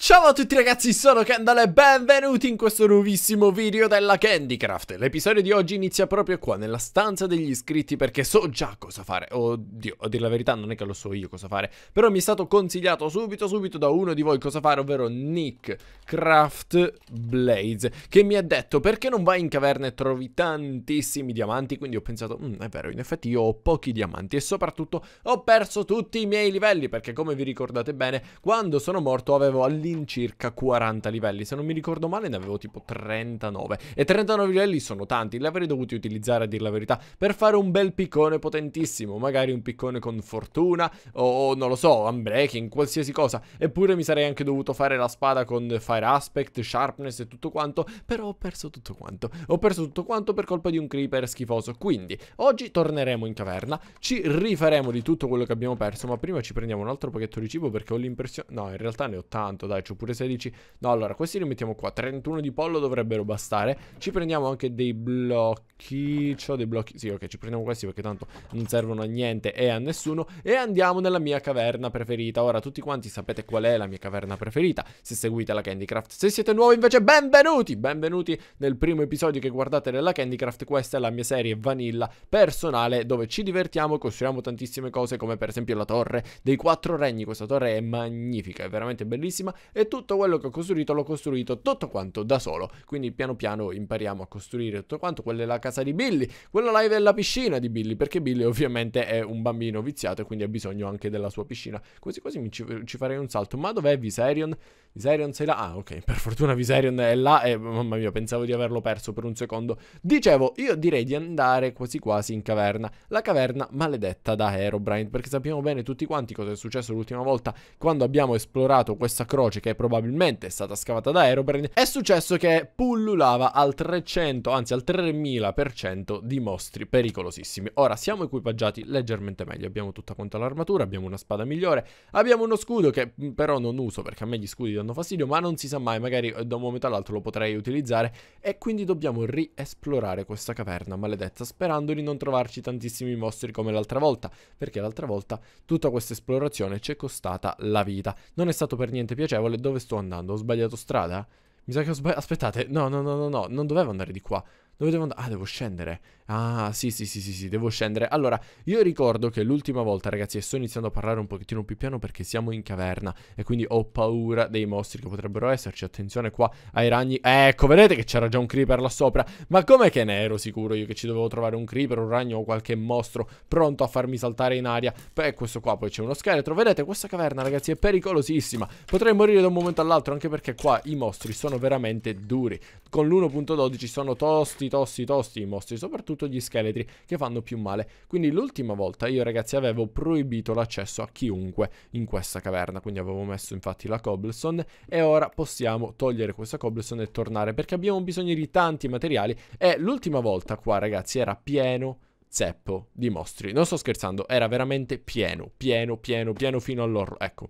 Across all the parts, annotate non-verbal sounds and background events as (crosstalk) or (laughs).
Ciao a tutti ragazzi, sono Kendall e benvenuti in questo nuovissimo video della Candycraft. L'episodio di oggi inizia proprio qua, nella stanza degli iscritti, perché so già cosa fare. Oddio, a dire la verità non è che lo so io cosa fare, però mi è stato consigliato subito subito da uno di voi cosa fare, ovvero Nick Craft Blaze, che mi ha detto perché non vai in caverna e trovi tantissimi diamanti, quindi ho pensato, mm, è vero, in effetti io ho pochi diamanti e soprattutto ho perso tutti i miei livelli, perché come vi ricordate bene, quando sono morto avevo all'inizio all'incirca 40 livelli. Se non mi ricordo male ne avevo tipo 39. E 39 livelli sono tanti, li avrei dovuti utilizzare a dir la verità per fare un bel piccone potentissimo. Magari un piccone con fortuna o non lo so, unbreaking, qualsiasi cosa. Eppure mi sarei anche dovuto fare la spada con fire aspect, sharpness e tutto quanto. Però ho perso tutto quanto. Ho perso tutto quanto per colpa di un creeper schifoso. Quindi oggi torneremo in caverna, ci rifaremo di tutto quello che abbiamo perso. Ma prima ci prendiamo un altro pochetto di cibo perché ho l'impressione... No, in realtà ne ho tanto, dai faccio pure 16. No, allora, questi li mettiamo qua. 31 di pollo dovrebbero bastare. Ci prendiamo anche dei blocchi. C'ho dei blocchi. Sì, ok, ci prendiamo questi perché tanto non servono a niente e a nessuno. E andiamo nella mia caverna preferita. Ora, tutti quanti sapete qual è la mia caverna preferita. Se seguite la Candycraft. Se siete nuovi, invece, benvenuti! Benvenuti nel primo episodio che guardate della Candycraft. Questa è la mia serie vanilla personale dove ci divertiamo e costruiamo tantissime cose, come per esempio la torre dei quattro regni. Questa torre è magnifica, è veramente bellissima e tutto quello che ho costruito l'ho costruito tutto quanto da solo. Quindi piano piano impariamo a costruire tutto quanto. Quella è la casa di Billy, quella live è la piscina di Billy, perché Billy ovviamente è un bambino viziato e quindi ha bisogno anche della sua piscina. Così così ci, ci farei un salto. Ma dov'è Viserion? Viserion sei là? Ah, ok, per fortuna Viserion è là e mamma mia, pensavo di averlo perso per un secondo. Dicevo, io direi di andare quasi quasi in caverna, la caverna maledetta da Herobrine, perché sappiamo bene tutti quanti cosa è successo l'ultima volta quando abbiamo esplorato questa croce che probabilmente è stata scavata da Herobrine, è successo che pullulava al 300, anzi al 3000% di mostri pericolosissimi. Ora siamo equipaggiati leggermente meglio, abbiamo tutta quanta l'armatura, abbiamo una spada migliore, abbiamo uno scudo che mm, però non uso perché a me gli scudi danno danno fastidio, ma non si sa mai, magari eh, da un momento all'altro lo potrei utilizzare e quindi dobbiamo riesplorare questa caverna maledetta, sperando di non trovarci tantissimi mostri come l'altra volta, perché l'altra volta tutta questa esplorazione ci è costata la vita. Non è stato per niente piacevole, dove sto andando? Ho sbagliato strada? Mi sa che ho sbagliato, aspettate, no, no, no, no, no, non dovevo andare di qua. Dove devo andare? Ah, devo scendere. Ah, sì, sì, sì, sì, sì, devo scendere. Allora, io ricordo che l'ultima volta, ragazzi, e sto iniziando a parlare un pochettino più piano perché siamo in caverna e quindi ho paura dei mostri che potrebbero esserci. Attenzione qua ai ragni. Ecco, vedete che c'era già un creeper là sopra. Ma com'è che ne ero sicuro io che ci dovevo trovare un creeper, un ragno o qualche mostro pronto a farmi saltare in aria? Beh, questo qua, poi c'è uno scheletro. Vedete, questa caverna, ragazzi, è pericolosissima. Potrei morire da un momento all'altro anche perché qua i mostri sono veramente duri. Con l'1.12 sono tosti tosti, tosti, i mostri, soprattutto gli scheletri che fanno più male. Quindi l'ultima volta io ragazzi avevo proibito l'accesso a chiunque in questa caverna, quindi avevo messo infatti la cobblestone e ora possiamo togliere questa cobblestone e tornare perché abbiamo bisogno di tanti materiali e l'ultima volta qua ragazzi era pieno zeppo di mostri. Non sto scherzando, era veramente pieno, pieno, pieno, pieno fino all'orlo. Ecco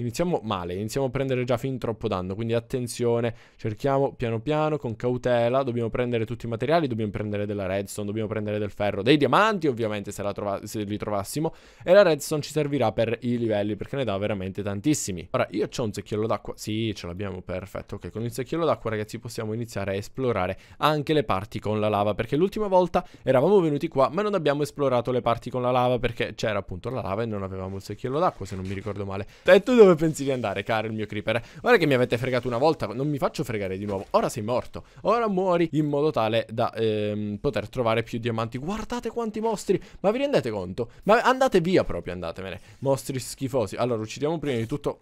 iniziamo male, iniziamo a prendere già fin troppo danno, quindi attenzione, cerchiamo piano piano, con cautela, dobbiamo prendere tutti i materiali, dobbiamo prendere della redstone, dobbiamo prendere del ferro, dei diamanti ovviamente se, trova- se li trovassimo, e la redstone ci servirà per i livelli, perché ne dà veramente tantissimi. Ora, io ho un secchiello d'acqua, sì, ce l'abbiamo, perfetto, ok, con il secchiello d'acqua ragazzi possiamo iniziare a esplorare anche le parti con la lava, perché l'ultima volta eravamo venuti qua, ma non abbiamo esplorato le parti con la lava, perché c'era appunto la lava e non avevamo il secchiello d'acqua, se non mi ricordo male. Detto dove dove pensi di andare, caro il mio creeper? Ora che mi avete fregato una volta, non mi faccio fregare di nuovo. Ora sei morto. Ora muori in modo tale da ehm, poter trovare più diamanti. Guardate quanti mostri. Ma vi rendete conto? Ma andate via proprio, andatevene. Mostri schifosi. Allora, uccidiamo prima di tutto...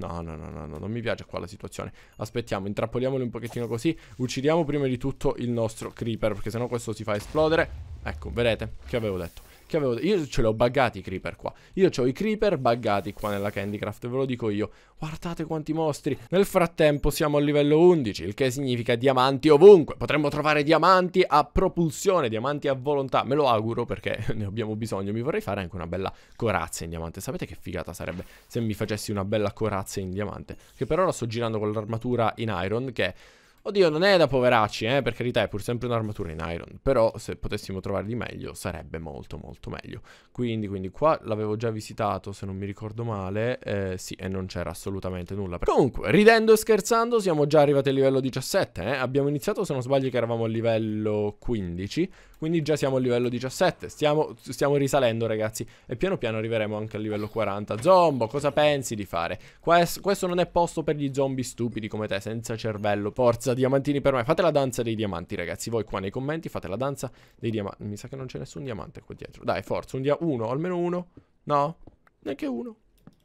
No, no, no, no, no, non mi piace qua la situazione. Aspettiamo, intrappoliamoli un pochettino così. Uccidiamo prima di tutto il nostro creeper, perché sennò questo si fa esplodere. Ecco, vedete che avevo detto che avevo... Io ce li ho buggati i creeper qua. Io ho i creeper buggati qua nella Candycraft, ve lo dico io. Guardate quanti mostri. Nel frattempo siamo al livello 11, il che significa diamanti ovunque. Potremmo trovare diamanti a propulsione, diamanti a volontà. Me lo auguro perché (laughs) ne abbiamo bisogno. Mi vorrei fare anche una bella corazza in diamante. Sapete che figata sarebbe se mi facessi una bella corazza in diamante? Che per ora sto girando con l'armatura in iron che... Oddio, non è da poveracci, eh, per carità, è pur sempre un'armatura in iron, però se potessimo trovare di meglio sarebbe molto molto meglio. Quindi, quindi qua l'avevo già visitato, se non mi ricordo male, eh, sì, e non c'era assolutamente nulla. Comunque, ridendo e scherzando, siamo già arrivati al livello 17, eh? abbiamo iniziato, se non sbaglio, che eravamo al livello 15, quindi già siamo al livello 17, stiamo, stiamo risalendo ragazzi e piano piano arriveremo anche al livello 40. Zombo, cosa pensi di fare? Quest questo non è posto per gli zombie stupidi come te, senza cervello. Forza, diamantini per me. Fate la danza dei diamanti ragazzi, voi qua nei commenti fate la danza dei diamanti. Mi sa che non c'è nessun diamante qua dietro. Dai, forza, un dia uno, almeno uno. No? Neanche uno.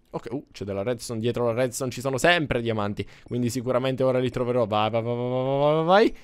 Ok, uh, c'è della redstone, dietro la redstone ci sono sempre diamanti, quindi sicuramente ora li troverò. Vai, vai, vai, vai, vai, vai.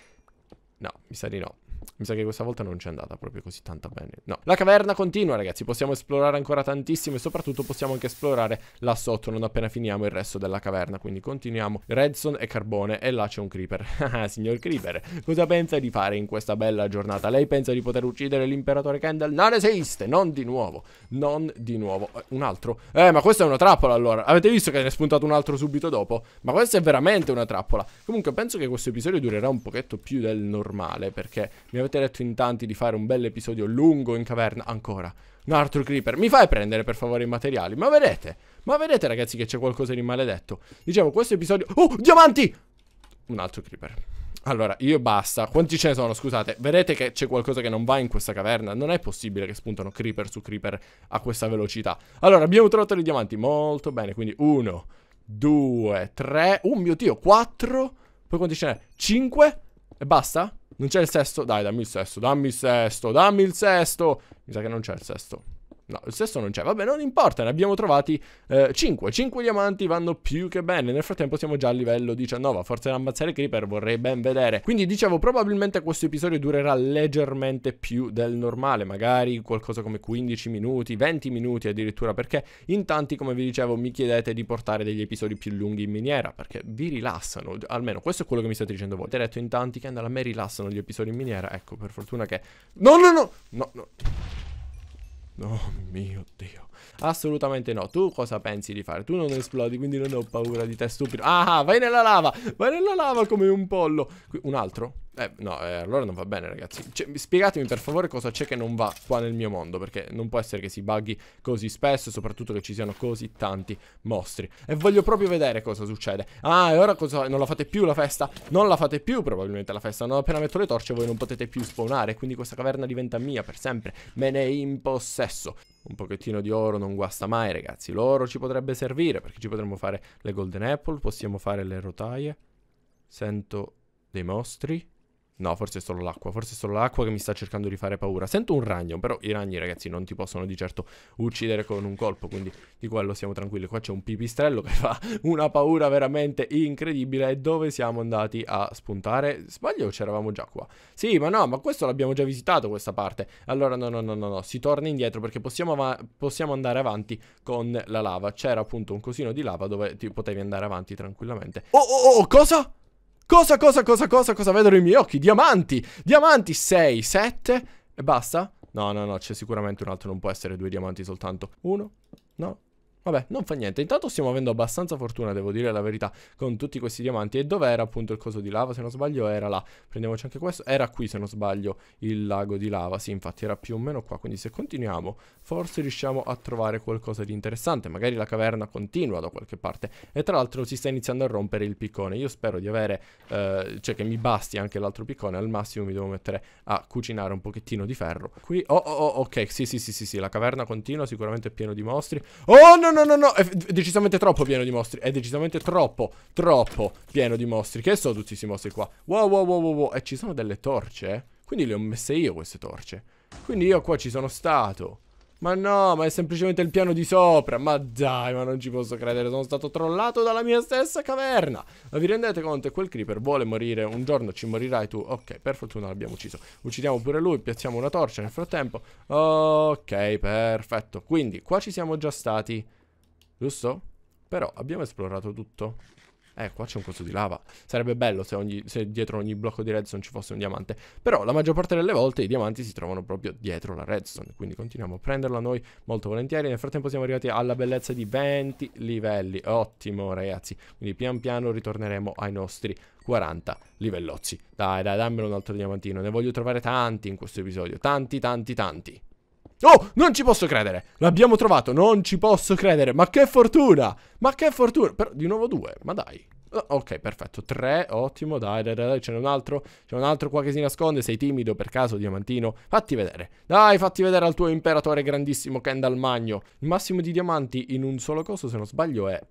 No, mi sa di no. Mi sa che questa volta non c'è andata proprio così tanto bene. No, la caverna continua, ragazzi. Possiamo esplorare ancora tantissimo e soprattutto possiamo anche esplorare là sotto non appena finiamo il resto della caverna. Quindi continuiamo. Redstone e carbone e là c'è un creeper. (laughs) Ah, signor creeper, cosa pensa di fare in questa bella giornata? Lei pensa di poter uccidere l'imperatore Kendall? Non esiste! Non di nuovo. Non di nuovo. Eh, un altro. Eh, ma questa è una trappola allora. Avete visto che ne è spuntato un altro subito dopo? Ma questa è veramente una trappola. Comunque penso che questo episodio durerà un pochetto più del normale perché mi avete detto in tanti di fare un bel episodio lungo in caverna. Ancora. Un altro creeper. Mi fai prendere per favore i materiali. Ma vedete. Ma vedete ragazzi che c'è qualcosa di maledetto. Dicevo, questo episodio... Oh, diamanti! Un altro creeper. Allora, io basta. Quanti ce ne sono? Scusate. Vedete che c'è qualcosa che non va in questa caverna? Non è possibile che spuntano creeper su creeper a questa velocità. Allora, abbiamo trovato i diamanti. Molto bene. Quindi uno, due, tre... Oh mio Dio, quattro... Poi quanti ce n'è? Cinque... E basta? Non c'è il sesto? Dai, dammi il sesto, dammi il sesto, dammi il sesto! Mi sa che non c'è il sesto. No, il sesto non c'è. Vabbè, non importa, ne abbiamo trovati eh, 5. 5 diamanti vanno più che bene. Nel frattempo siamo già a livello 19. Forse forza di ammazzare Creeper vorrei ben vedere. Quindi dicevo, probabilmente questo episodio durerà leggermente più del normale. Magari qualcosa come 15 minuti, 20 minuti addirittura. Perché in tanti, come vi dicevo, mi chiedete di portare degli episodi più lunghi in miniera. Perché vi rilassano. Almeno questo è quello che mi state dicendo voi. Ti ho detto in tanti che andano a me rilassano gli episodi in miniera. Ecco, per fortuna che... No, no, no! No, no. Oh mio Dio. Assolutamente no. Tu cosa pensi di fare? Tu non esplodi, quindi non ho paura di te, stupido. Ah, vai nella lava! Vai nella lava come un pollo. Qui, Un altro? Eh, no, eh, allora non va bene, ragazzi. Cioè, spiegatemi per favore cosa c'è che non va qua nel mio mondo. Perché non può essere che si bughi così spesso. E soprattutto che ci siano così tanti mostri. E voglio proprio vedere cosa succede. Ah, e ora cosa? Non la fate più la festa? Non la fate più, probabilmente la festa. Non appena metto le torce, voi non potete più spawnare. Quindi questa caverna diventa mia per sempre. Me ne impossesso. Un pochettino di oro non guasta mai, ragazzi. L'oro ci potrebbe servire. Perché ci potremmo fare le golden apple. Possiamo fare le rotaie. Sento dei mostri. No, forse è solo l'acqua, forse è solo l'acqua che mi sta cercando di fare paura. Sento un ragno, però i ragni, ragazzi, non ti possono di certo uccidere con un colpo, quindi di quello siamo tranquilli. Qua c'è un pipistrello che (laughs) fa una paura veramente incredibile. E dove siamo andati a spuntare? Sbaglio c'eravamo già qua? Sì, ma no, ma questo l'abbiamo già visitato questa parte. Allora no, no, no, no, no, si torna indietro perché possiamo, possiamo andare avanti con la lava. C'era appunto un cosino di lava dove ti potevi andare avanti tranquillamente. Oh, oh, oh, cosa? Cosa, cosa, cosa, cosa, cosa vedono i miei occhi? Diamanti! Diamanti 6, 7 e basta? No, no, no, c'è sicuramente un altro, non può essere due diamanti soltanto. Uno, no, Vabbè, non fa niente. Intanto stiamo avendo abbastanza fortuna, devo dire la verità, con tutti questi diamanti. E dov'era appunto il coso di lava, se non sbaglio? Era là. Prendiamoci anche questo. Era qui, se non sbaglio, il lago di lava. Sì, infatti era più o meno qua. Quindi se continuiamo, forse riusciamo a trovare qualcosa di interessante. Magari la caverna continua da qualche parte. E tra l'altro si sta iniziando a rompere il piccone. Io spero di avere... Eh, cioè che mi basti anche l'altro piccone. Al massimo mi devo mettere a cucinare un pochettino di ferro. Qui... Oh, oh, oh, ok. Sì, sì, sì, sì, sì. La caverna continua, sicuramente è pieno di mostri. Oh, no! no, no, no, no. È decisamente troppo pieno di mostri. È decisamente troppo, troppo pieno di mostri. Che sono tutti questi mostri qua? Wow, wow, wow, wow, wow. E eh, ci sono delle torce, Quindi le ho messe io queste torce. Quindi io qua ci sono stato. Ma no, ma è semplicemente il piano di sopra. Ma dai, ma non ci posso credere. Sono stato trollato dalla mia stessa caverna. Ma vi rendete conto? Quel creeper vuole morire. Un giorno ci morirai tu. Ok, per fortuna l'abbiamo ucciso. Uccidiamo pure lui. Piazziamo una torcia nel frattempo. Ok, perfetto. Quindi, qua ci siamo già stati. Giusto? Però abbiamo esplorato tutto. Eh, qua c'è un coso di lava. Sarebbe bello se, ogni, se, dietro ogni blocco di redstone ci fosse un diamante. Però la maggior parte delle volte i diamanti si trovano proprio dietro la redstone. Quindi continuiamo a prenderla noi molto volentieri. Nel frattempo siamo arrivati alla bellezza di 20 livelli. Ottimo, ragazzi. Quindi pian piano ritorneremo ai nostri 40 livellozzi. Dai, dai, dammelo un altro diamantino. Ne voglio trovare tanti in questo episodio. Tanti, tanti, tanti. Oh, non ci posso credere. L'abbiamo trovato, non ci posso credere. Ma che fortuna! Ma che fortuna! Però, di nuovo due, ma dai. Oh, ok, perfetto. Tre, ottimo. Dai, dai, dai, c'è un altro. C'è un altro qua che si nasconde. Sei timido per caso, diamantino? Fatti vedere. Dai, fatti vedere al tuo imperatore grandissimo Kendall Magno. Il massimo di diamanti in un solo coso, se non sbaglio, è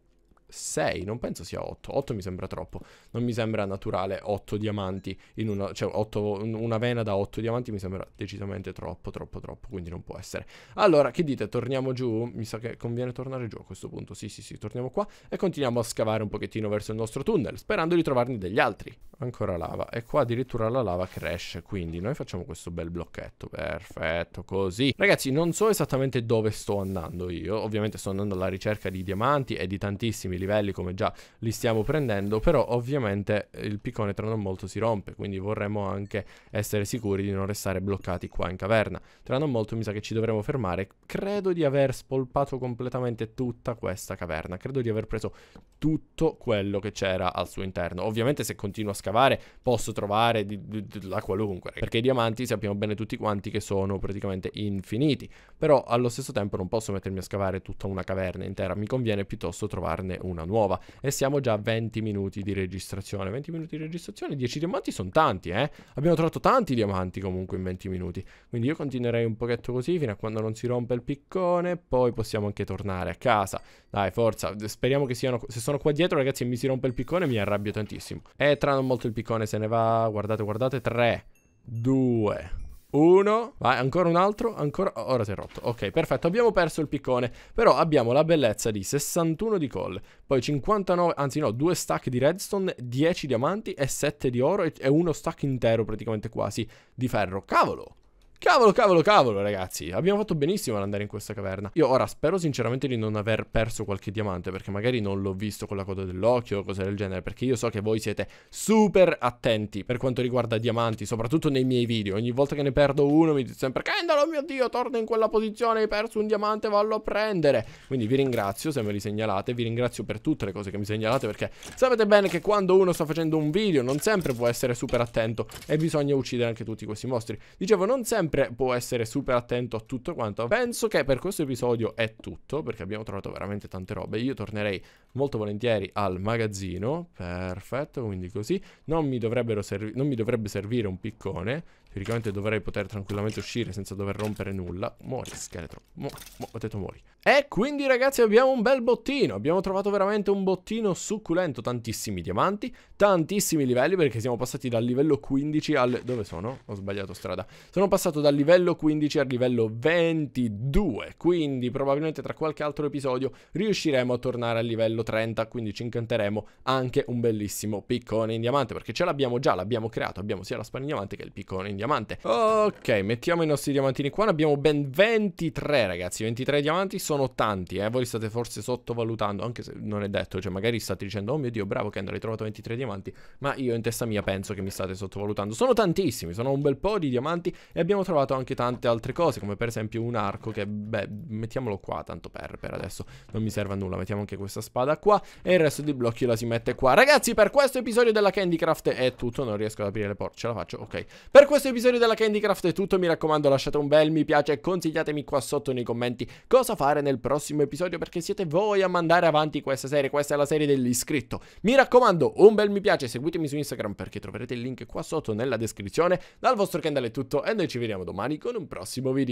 6, non penso sia 8, 8 mi sembra troppo, non mi sembra naturale 8 diamanti, in una, cioè 8, una vena da 8 diamanti mi sembra decisamente troppo, troppo, troppo, quindi non può essere. Allora, che dite, torniamo giù? Mi sa che conviene tornare giù a questo punto, sì, sì, sì, torniamo qua e continuiamo a scavare un pochettino verso il nostro tunnel, sperando di trovarne degli altri. Ancora lava, e qua addirittura la lava cresce, quindi noi facciamo questo bel blocchetto, perfetto, così. Ragazzi, non so esattamente dove sto andando io, ovviamente sto andando alla ricerca di diamanti e di tantissimi livelli come già li stiamo prendendo, però ovviamente il piccone tra non molto si rompe, quindi vorremmo anche essere sicuri di non restare bloccati qua in caverna. Tra non molto mi sa che ci dovremo fermare, credo di aver spolpato completamente tutta questa caverna, credo di aver preso tutto quello che c'era al suo interno. Ovviamente se continuo a scavare posso trovare di, di, di, la qualunque, perché i diamanti sappiamo bene tutti quanti che sono praticamente infiniti, però allo stesso tempo non posso mettermi a scavare tutta una caverna intera, mi conviene piuttosto trovarne un una nuova e siamo già a 20 minuti di registrazione. 20 minuti di registrazione, 10 diamanti sono tanti, eh? Abbiamo trovato tanti diamanti comunque in 20 minuti. Quindi io continuerei un pochetto così fino a quando non si rompe il piccone, poi possiamo anche tornare a casa. Dai, forza, speriamo che siano... Se sono qua dietro, ragazzi, e mi si rompe il piccone mi arrabbio tantissimo. E tra non molto il piccone se ne va, guardate, guardate, 3, 2, uno, vai, ancora un altro, ancora, ora si è rotto Ok, perfetto, abbiamo perso il piccone Però abbiamo la bellezza di 61 di call Poi 59, anzi no, 2 stack di redstone 10 diamanti e 7 di oro E uno stack intero praticamente quasi di ferro Cavolo Cavolo, cavolo, cavolo, ragazzi. Abbiamo fatto benissimo ad andare in questa caverna. Io ora spero sinceramente di non aver perso qualche diamante, perché magari non l'ho visto con la coda dell'occhio o cose del genere, perché io so che voi siete super attenti per quanto riguarda diamanti, soprattutto nei miei video. Ogni volta che ne perdo uno mi dite sempre Kendall, oh mio Dio, torna in quella posizione, hai perso un diamante, vallo a prendere. Quindi vi ringrazio se me li segnalate, vi ringrazio per tutte le cose che mi segnalate, perché sapete bene che quando uno sta facendo un video non sempre può essere super attento e bisogna uccidere anche tutti questi mostri. Dicevo, non sempre sempre può essere super attento a tutto quanto. Penso che per questo episodio è tutto, perché abbiamo trovato veramente tante robe. Io tornerei molto volentieri al magazzino, perfetto, quindi così. Non mi, non mi dovrebbe servire un piccone, Teoricamente dovrei poter tranquillamente uscire senza dover rompere nulla. Muori, scheletro. Mu mu ho detto muori. E quindi, ragazzi, abbiamo un bel bottino. Abbiamo trovato veramente un bottino succulento. Tantissimi diamanti, tantissimi livelli, perché siamo passati dal livello 15 al... Dove sono? Ho sbagliato strada. Sono passato dal livello 15 al livello 22. Quindi, probabilmente tra qualche altro episodio riusciremo a tornare al livello 30. Quindi ci incanteremo anche un bellissimo piccone in diamante, perché ce l'abbiamo già, l'abbiamo creato. Abbiamo sia la spada in diamante che il piccone in diamante diamante Ok, mettiamo i nostri diamantini qua Ne abbiamo ben 23 ragazzi 23 diamanti sono tanti, eh Voi state forse sottovalutando Anche se non è detto, cioè magari state dicendo Oh mio Dio, bravo Kendall, hai trovato 23 diamanti Ma io in testa mia penso che mi state sottovalutando Sono tantissimi, sono un bel po' di diamanti E abbiamo trovato anche tante altre cose Come per esempio un arco che, beh, mettiamolo qua Tanto per, per adesso non mi serve a nulla Mettiamo anche questa spada qua E il resto dei blocchi la si mette qua Ragazzi, per questo episodio della Candycraft è tutto Non riesco ad aprire le porte, ce la faccio, ok Per questo episodio della Candycraft è tutto, mi raccomando lasciate un bel mi piace e consigliatemi qua sotto nei commenti cosa fare nel prossimo episodio perché siete voi a mandare avanti questa serie, questa è la serie dell'iscritto. Mi raccomando un bel mi piace, seguitemi su Instagram perché troverete il link qua sotto nella descrizione. Dal vostro Kendall è tutto e noi ci vediamo domani con un prossimo video.